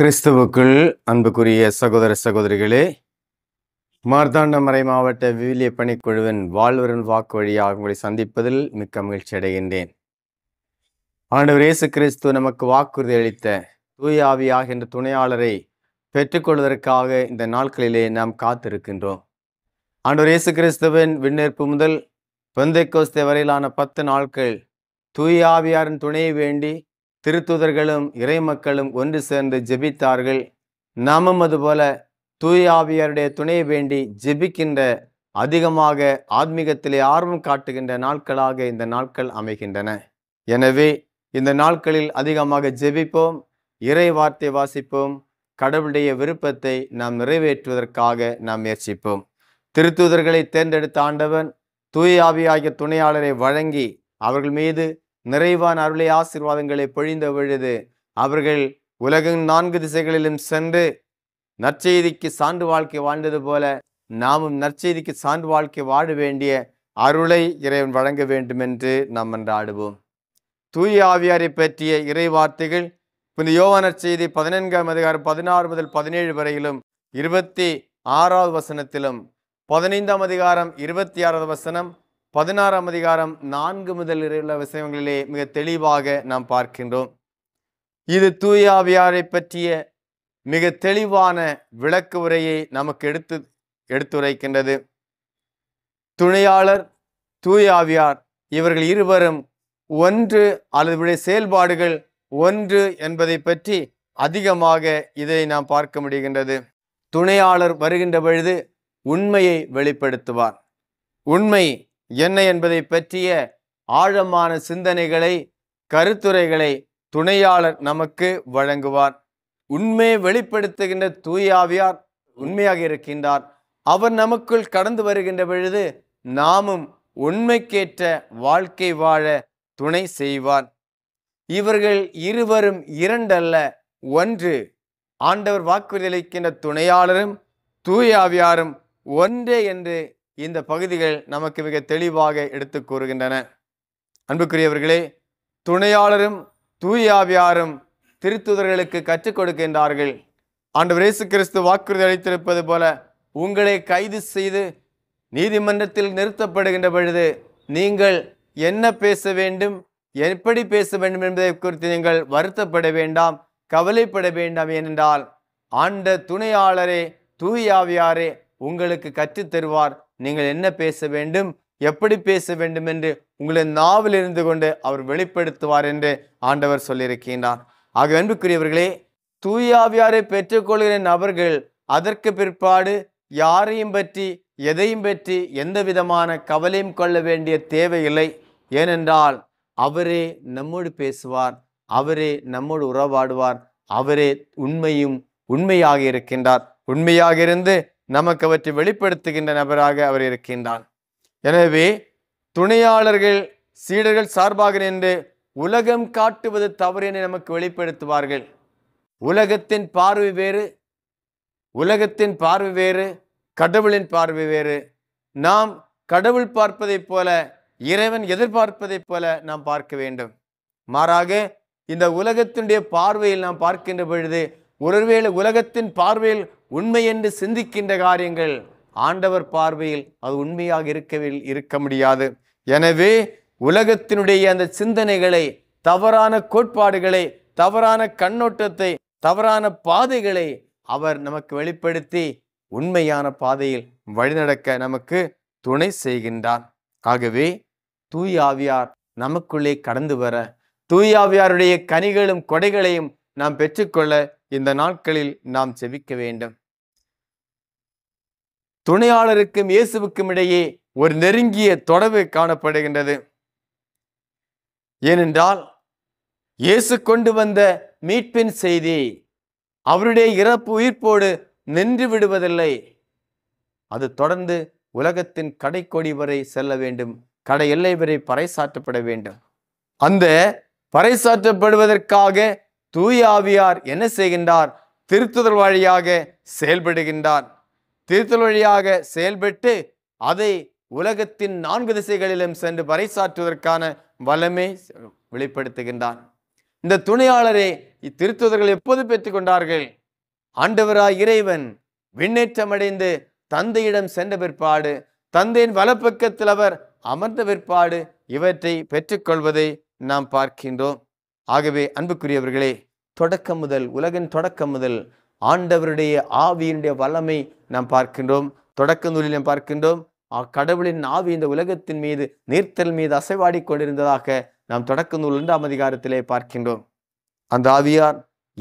கிறிஸ்துவுக்குள் அன்புக்குரிய சகோதர சகோதரிகளே மார்த்தாண்டம் மறை மாவட்ட விவிலிய பணிக்குழுவின் வாழ்வரன் வாக்கு வழியாக உங்களை சந்திப்பதில் மிக்க மகிழ்ச்சி அடைகின்றேன் ஆண்டவர் இயேசு கிறிஸ்து நமக்கு வாக்குறுதி அளித்த தூயாவியாக என்ற துணையாளரை பெற்றுக்கொள்வதற்காக இந்த நாட்களிலே நாம் காத்திருக்கின்றோம் ஆண்டவர் இயேசு கிறிஸ்துவின் விண்ணேற்பு முதல் கோஸ்தே வரையிலான பத்து நாட்கள் தூயாவியாரின் துணையை வேண்டி திருத்துதர்களும் இறைமக்களும் ஒன்று சேர்ந்து ஜெபித்தார்கள் நாமும் அதுபோல தூயாவியருடைய துணை வேண்டி ஜெபிக்கின்ற அதிகமாக ஆத்மீகத்திலே ஆர்வம் காட்டுகின்ற நாட்களாக இந்த நாட்கள் அமைகின்றன எனவே இந்த நாட்களில் அதிகமாக ஜெபிப்போம் இறை வார்த்தை வாசிப்போம் கடவுளுடைய விருப்பத்தை நாம் நிறைவேற்றுவதற்காக நாம் முயற்சிப்போம் திருத்தூதர்களை தேர்ந்தெடுத்த ஆண்டவன் தூயாவியாகிய துணையாளரை வழங்கி அவர்கள் மீது நிறைவான அருளை ஆசீர்வாதங்களை பொழிந்த பொழுது அவர்கள் உலகின் நான்கு திசைகளிலும் சென்று நற்செய்திக்கு சான்று வாழ்க்கை வாழ்ந்தது போல நாமும் நற்செய்திக்கு சான்று வாழ்க்கை வாழ வேண்டிய அருளை இறைவன் வழங்க வேண்டும் என்று நாம் ஆடுவோம் தூய ஆவியாரை பற்றிய இறை வார்த்தைகள் இந்த யோவானர் செய்தி பதினான்காம் அதிகாரம் பதினாறு முதல் பதினேழு வரையிலும் இருபத்தி ஆறாவது வசனத்திலும் பதினைந்தாம் அதிகாரம் இருபத்தி ஆறாவது வசனம் பதினாறாம் அதிகாரம் நான்கு முதல் உள்ள விஷயங்களிலே மிக தெளிவாக நாம் பார்க்கின்றோம் இது தூயாவியாரை பற்றிய மிக தெளிவான விளக்கு உரையை நமக்கு எடுத்து எடுத்துரைக்கின்றது துணையாளர் தூயாவியார் இவர்கள் இருவரும் ஒன்று அல்லது செயல்பாடுகள் ஒன்று என்பதை பற்றி அதிகமாக இதை நாம் பார்க்க முடிகின்றது துணையாளர் வருகின்ற பொழுது உண்மையை வெளிப்படுத்துவார் உண்மை என்ன என்பதை பற்றிய ஆழமான சிந்தனைகளை கருத்துரைகளை துணையாளர் நமக்கு வழங்குவார் உண்மையை வெளிப்படுத்துகின்ற தூயாவியார் உண்மையாக இருக்கின்றார் அவர் நமக்குள் கடந்து வருகின்ற பொழுது நாமும் உண்மைக்கேற்ற வாழ்க்கை வாழ துணை செய்வார் இவர்கள் இருவரும் இரண்டல்ல ஒன்று ஆண்டவர் வாக்குறுதி அளிக்கின்ற துணையாளரும் தூயாவியாரும் ஒன்றே என்று இந்த பகுதிகள் நமக்கு மிக தெளிவாக எடுத்து கூறுகின்றன அன்புக்குரியவர்களே துணையாளரும் தூயாவியாரும் திருத்துதர்களுக்கு கற்றுக் கொடுக்கின்றார்கள் ஆண்டு இயேசு கிறிஸ்து வாக்குறுதி அளித்திருப்பது போல உங்களை கைது செய்து நீதிமன்றத்தில் நிறுத்தப்படுகின்ற பொழுது நீங்கள் என்ன பேச வேண்டும் எப்படி பேச வேண்டும் என்பதை குறித்து நீங்கள் வருத்தப்பட வேண்டாம் கவலைப்பட வேண்டாம் ஏனென்றால் ஆண்ட துணையாளரே தூயாவியாரே உங்களுக்கு கற்றுத்தருவார் நீங்கள் என்ன பேச வேண்டும் எப்படி பேச வேண்டும் என்று உங்களை நாவில் இருந்து கொண்டு அவர் வெளிப்படுத்துவார் என்று ஆண்டவர் சொல்லியிருக்கின்றார் ஆக அன்புக்குரியவர்களே தூயாவியாரை பெற்றுக்கொள்கிற நபர்கள் அதற்கு பிற்பாடு யாரையும் பற்றி எதையும் பற்றி எந்த விதமான கவலையும் கொள்ள வேண்டிய தேவையில்லை ஏனென்றால் அவரே நம்மோடு பேசுவார் அவரே நம்மோடு உறவாடுவார் அவரே உண்மையும் உண்மையாக இருக்கின்றார் உண்மையாக இருந்து நமக்கு அவற்றை வெளிப்படுத்துகின்ற நபராக அவர் இருக்கின்றார் எனவே துணையாளர்கள் சீடர்கள் சார்பாக நின்று உலகம் காட்டுவது தவறு என நமக்கு வெளிப்படுத்துவார்கள் உலகத்தின் பார்வை வேறு உலகத்தின் பார்வை வேறு கடவுளின் பார்வை வேறு நாம் கடவுள் பார்ப்பதைப் போல இறைவன் எதிர்பார்ப்பதைப் போல நாம் பார்க்க வேண்டும் மாறாக இந்த உலகத்தினுடைய பார்வையில் நாம் பார்க்கின்ற பொழுது ஒருவேளை உலகத்தின் பார்வையில் உண்மை என்று சிந்திக்கின்ற காரியங்கள் ஆண்டவர் பார்வையில் அது உண்மையாக இருக்கவே இருக்க முடியாது எனவே உலகத்தினுடைய அந்த சிந்தனைகளை தவறான கோட்பாடுகளை தவறான கண்ணோட்டத்தை தவறான பாதைகளை அவர் நமக்கு வெளிப்படுத்தி உண்மையான பாதையில் வழிநடக்க நமக்கு துணை செய்கின்றார் ஆகவே தூயாவியார் நமக்குள்ளே கடந்து வர தூயாவியாருடைய கனிகளும் கொடைகளையும் நாம் பெற்றுக்கொள்ள இந்த நாட்களில் நாம் செவிக்க வேண்டும் துணையாளருக்கும் இயேசுவுக்கும் இடையே ஒரு நெருங்கிய தொடர்பு காணப்படுகின்றது ஏனென்றால் இயேசு கொண்டு வந்த மீட்பின் செய்தி அவருடைய இறப்பு உயிர்ப்போடு நின்று விடுவதில்லை அது தொடர்ந்து உலகத்தின் கடைக்கோடி வரை செல்ல வேண்டும் கடை எல்லை வரை பறைசாற்றப்பட வேண்டும் அந்த பறைசாற்றப்படுவதற்காக தூயாவியார் என்ன செய்கின்றார் திருத்துதல் வழியாக செயல்படுகின்றார் திருத்தல் வழியாக செயல்பட்டு அதை உலகத்தின் நான்கு திசைகளிலும் சென்று பறைசாற்றுவதற்கான வலமே வெளிப்படுத்துகின்றான் இந்த துணையாளரே இத்திருத்துதர்கள் எப்போது கொண்டார்கள் ஆண்டவராய் இறைவன் விண்ணேற்றமடைந்து தந்தையிடம் சென்ற பிற்பாடு தந்தையின் வலப்பக்கத்தில் அவர் அமர்ந்த பிற்பாடு இவற்றை பெற்றுக்கொள்வதை நாம் பார்க்கின்றோம் ஆகவே அன்புக்குரியவர்களே தொடக்கம் முதல் உலகின் தொடக்கம் முதல் ஆண்டவருடைய ஆவியினுடைய வல்லமை நாம் பார்க்கின்றோம் தொடக்க நூலில் நாம் பார்க்கின்றோம் கடவுளின் ஆவி இந்த உலகத்தின் மீது நீர்த்தல் மீது அசைவாடி கொண்டிருந்ததாக நாம் தொடக்க நூல் இரண்டாம் அதிகாரத்திலே பார்க்கின்றோம் அந்த ஆவியார்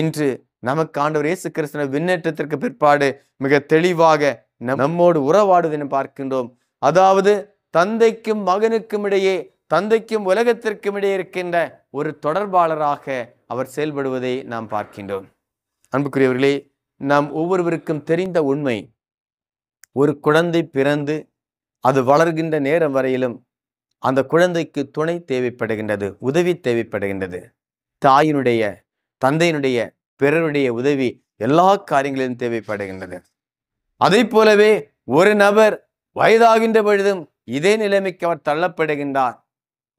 இன்று நமக்கு ஆண்டவர் இயேசு கிறிஸ்துவ விண்ணேற்றத்திற்கு பிற்பாடு மிக தெளிவாக நம்மோடு உறவாடுவதென பார்க்கின்றோம் அதாவது தந்தைக்கும் மகனுக்கும் இடையே தந்தைக்கும் உலகத்திற்கும் இடையே இருக்கின்ற ஒரு தொடர்பாளராக அவர் செயல்படுவதை நாம் பார்க்கின்றோம் அன்புக்குரியவர்களே நாம் ஒவ்வொருவருக்கும் தெரிந்த உண்மை ஒரு குழந்தை பிறந்து அது வளர்கின்ற நேரம் வரையிலும் அந்த குழந்தைக்கு துணை தேவைப்படுகின்றது உதவி தேவைப்படுகின்றது தாயினுடைய தந்தையினுடைய பிறருடைய உதவி எல்லா காரியங்களிலும் தேவைப்படுகின்றது அதை போலவே ஒரு நபர் வயதாகின்ற பொழுதும் இதே நிலைமைக்கு அவர் தள்ளப்படுகின்றார்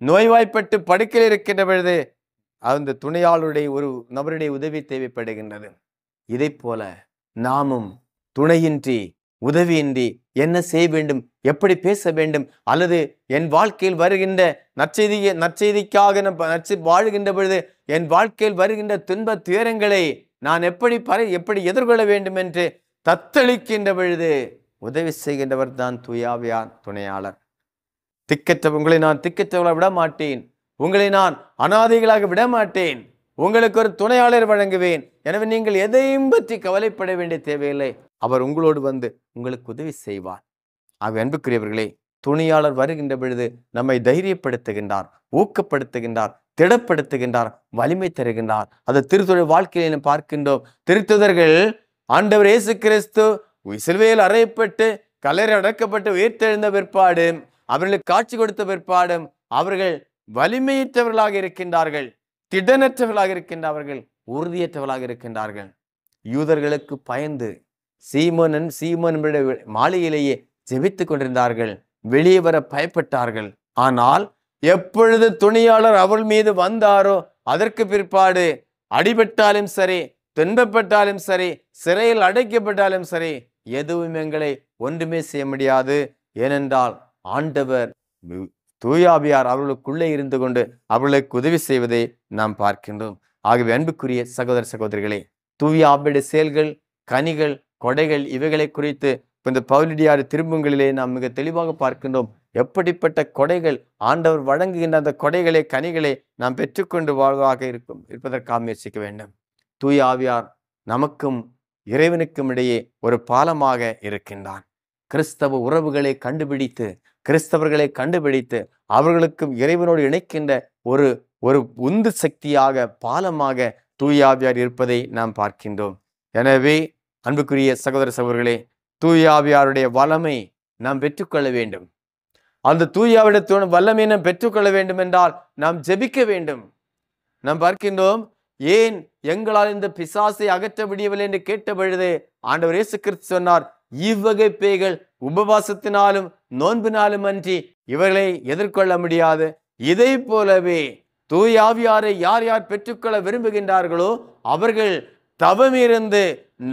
நோய்வாய்ப்பட்டு படுக்கையில் இருக்கின்ற பொழுது அந்த துணையாளருடைய ஒரு நபருடைய உதவி தேவைப்படுகின்றது இதை போல நாமும் துணையின்றி உதவியின்றி என்ன செய்ய வேண்டும் எப்படி பேச வேண்டும் அல்லது என் வாழ்க்கையில் வருகின்ற நற்செய்தியை நற்செய்திக்காக நச்சு வாழ்கின்ற பொழுது என் வாழ்க்கையில் வருகின்ற துன்ப துயரங்களை நான் எப்படி பற எப்படி எதிர்கொள்ள வேண்டும் என்று தத்தளிக்கின்ற பொழுது உதவி செய்கின்றவர் தான் துயாவியார் துணையாளர் திக்கற்ற உங்களை நான் திக்கற்றவர்களை விட மாட்டேன் உங்களை நான் அனாதைகளாக விட மாட்டேன் உங்களுக்கு ஒரு துணையாளர் வழங்குவேன் எனவே நீங்கள் எதையும் பற்றி கவலைப்பட வேண்டிய தேவையில்லை அவர் உங்களோடு வந்து உங்களுக்கு உதவி செய்வார் ஆக அன்புக்குரியவர்களே துணியாளர் வருகின்ற பொழுது நம்மை தைரியப்படுத்துகின்றார் ஊக்கப்படுத்துகின்றார் திடப்படுத்துகின்றார் வலிமை தருகின்றார் அது திருத்துறை வாழ்க்கையில பார்க்கின்றோம் திருத்துதர்கள் ஆண்டவர் இயேசு கிறிஸ்து சிலுவையில் அறையப்பட்டு கல்லறை அடக்கப்பட்டு உயிர்த்தெழுந்த பிற்பாடு அவர்களுக்கு காட்சி கொடுத்த பிற்பாடும் அவர்கள் வலிமையற்றவர்களாக இருக்கின்றார்கள் திடனற்றவர்களாக இருக்கின்றார்கள் உறுதியற்றவர்களாக இருக்கின்றார்கள் யூதர்களுக்கு பயந்து சீமோனன் சீமோன் மாளிகையிலேயே ஜெபித்து கொண்டிருந்தார்கள் வெளியே வர பயப்பட்டார்கள் ஆனால் எப்பொழுது துணியாளர் அவள் மீது வந்தாரோ அதற்கு பிற்பாடு அடிபட்டாலும் சரி துன்பப்பட்டாலும் சரி சிறையில் அடைக்கப்பட்டாலும் சரி எதுவும் எங்களை ஒன்றுமே செய்ய முடியாது ஏனென்றால் ஆண்டவர் தூயாபியார் அவர்களுக்குள்ளே இருந்து கொண்டு அவர்களுக்கு உதவி செய்வதை நாம் பார்க்கின்றோம் ஆகவே அன்புக்குரிய சகோதர சகோதரிகளே தூயாபியுடைய செயல்கள் கனிகள் கொடைகள் இவைகளை குறித்து இந்த பவுலடியார் திரும்புங்களிலே நாம் மிக தெளிவாக பார்க்கின்றோம் எப்படிப்பட்ட கொடைகள் ஆண்டவர் வழங்குகின்ற அந்த கொடைகளை கனிகளை நாம் பெற்றுக்கொண்டு வாழ்வாக இருக்கும் இருப்பதற்காக முயற்சிக்க வேண்டும் தூய் ஆவியார் நமக்கும் இறைவனுக்கும் இடையே ஒரு பாலமாக இருக்கின்றான் கிறிஸ்தவ உறவுகளை கண்டுபிடித்து கிறிஸ்தவர்களை கண்டுபிடித்து அவர்களுக்கும் இறைவனோடு இணைக்கின்ற ஒரு ஒரு உந்து சக்தியாக பாலமாக தூயாவியார் இருப்பதை நாம் பார்க்கின்றோம் எனவே அன்புக்குரிய சகோதர சகோதரர்களே தூயாவியாருடைய வளமை நாம் பெற்றுக்கொள்ள வேண்டும் அந்த தூயாவிட வல்லமை நாம் பெற்றுக்கொள்ள வேண்டும் என்றால் நாம் ஜெபிக்க வேண்டும் நாம் பார்க்கின்றோம் ஏன் எங்களால் இந்த பிசாசை அகற்ற முடியவில்லை என்று கேட்ட பொழுது ஆண்டவர் இயேசு கிறிஸ்து சொன்னார் இவ்வகை பேய்கள் உபவாசத்தினாலும் நோன்பினாலும் அன்றி இவர்களை எதிர்கொள்ள முடியாது இதை போலவே தூயாவியாரை யார் யார் பெற்றுக்கொள்ள விரும்புகின்றார்களோ அவர்கள் தவம் இருந்து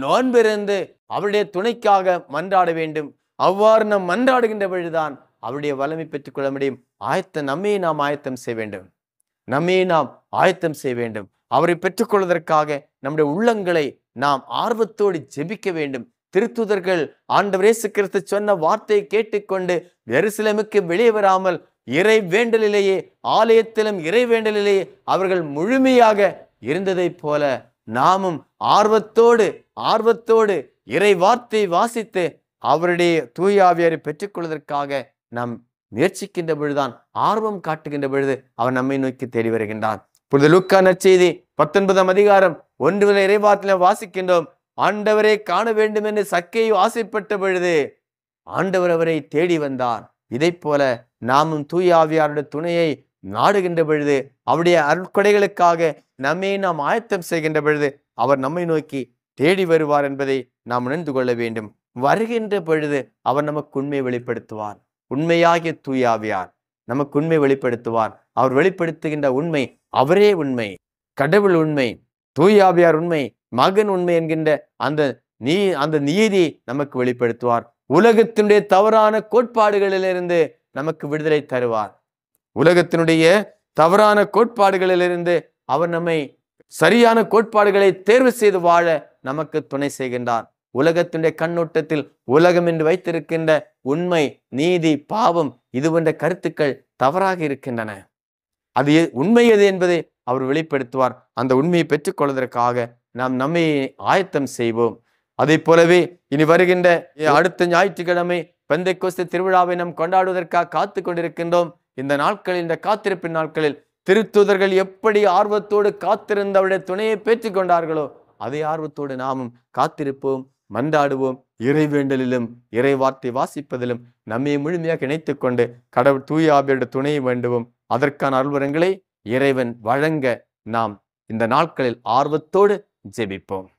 நோன்பிருந்து அவருடைய துணைக்காக மன்றாட வேண்டும் அவ்வாறு நாம் மன்றாடுகின்ற பொழுதுதான் அவருடைய பெற்றுக் பெற்றுக்கொள்ள முடியும் ஆயத்த நம்மையை நாம் ஆயத்தம் செய்ய வேண்டும் நம்மையை நாம் ஆயத்தம் செய்ய வேண்டும் அவரை பெற்றுக்கொள்வதற்காக நம்முடைய உள்ளங்களை நாம் ஆர்வத்தோடு ஜெபிக்க வேண்டும் திருத்துதர்கள் ஆண்டவரேசு கிறிஸ்து சொன்ன வார்த்தையை கேட்டுக்கொண்டு வெறுசிலமுக்கு வெளியே வராமல் இறை வேண்டலிலேயே ஆலயத்திலும் இறை வேண்டலிலேயே அவர்கள் முழுமையாக இருந்ததைப் போல நாமும் ஆர்வத்தோடு ஆர்வத்தோடு இறை வார்த்தை வாசித்து அவருடைய தூயாவியரை பெற்றுக்கொள்வதற்காக நாம் முயற்சிக்கின்ற பொழுதுதான் ஆர்வம் காட்டுகின்ற பொழுது அவர் நம்மை நோக்கி தேடி வருகின்றான் இப்பொழுது லுக்கா நற்செய்தி பத்தொன்பதாம் அதிகாரம் ஒன்று முதல் இறைவாத்தில வாசிக்கின்றோம் ஆண்டவரை காண வேண்டும் என்று சக்கை ஆசைப்பட்ட பொழுது ஆண்டவர் அவரை தேடி வந்தார் இதை போல நாமும் தூயாவியாருடைய துணையை நாடுகின்ற பொழுது அவருடைய அருட்கொடைகளுக்காக நம்மை நாம் ஆயத்தம் செய்கின்ற பொழுது அவர் நம்மை நோக்கி தேடி வருவார் என்பதை நாம் உணர்ந்து கொள்ள வேண்டும் வருகின்ற பொழுது அவர் நமக்கு உண்மையை வெளிப்படுத்துவார் உண்மையாகிய தூயாவியார் நமக்கு உண்மை வெளிப்படுத்துவார் அவர் வெளிப்படுத்துகின்ற உண்மை அவரே உண்மை கடவுள் உண்மை தூயாவியார் உண்மை மகன் உண்மை என்கின்ற அந்த நீ அந்த நீதி நமக்கு வெளிப்படுத்துவார் உலகத்தினுடைய தவறான கோட்பாடுகளிலிருந்து நமக்கு விடுதலை தருவார் உலகத்தினுடைய தவறான கோட்பாடுகளிலிருந்து அவர் நம்மை சரியான கோட்பாடுகளை தேர்வு செய்து வாழ நமக்கு துணை செய்கின்றார் உலகத்தினுடைய கண்ணோட்டத்தில் உலகம் என்று வைத்திருக்கின்ற உண்மை நீதி பாவம் இது போன்ற கருத்துக்கள் தவறாக இருக்கின்றன அது உண்மை எது என்பதை அவர் வெளிப்படுத்துவார் அந்த உண்மையை பெற்றுக்கொள்வதற்காக நாம் நம்மை ஆயத்தம் செய்வோம் அதை போலவே இனி வருகின்ற அடுத்த ஞாயிற்றுக்கிழமை பெந்தை கோஸ்து திருவிழாவை நாம் கொண்டாடுவதற்காக காத்து கொண்டிருக்கின்றோம் இந்த நாட்களில் இந்த காத்திருப்பின் நாட்களில் திருத்துதர்கள் எப்படி ஆர்வத்தோடு காத்திருந்தவருடைய துணையை கொண்டார்களோ அதே ஆர்வத்தோடு நாமும் காத்திருப்போம் மன்றாடுவோம் இறைவேண்டலிலும் இறை வார்த்தை வாசிப்பதிலும் நம்மை முழுமையாக இணைத்து கொண்டு கடவுள் தூய ஆபியோட துணையை வேண்டுவோம் அதற்கான அலுவலங்களை இறைவன் வழங்க நாம் இந்த நாட்களில் ஆர்வத்தோடு ஜெபிப்போம்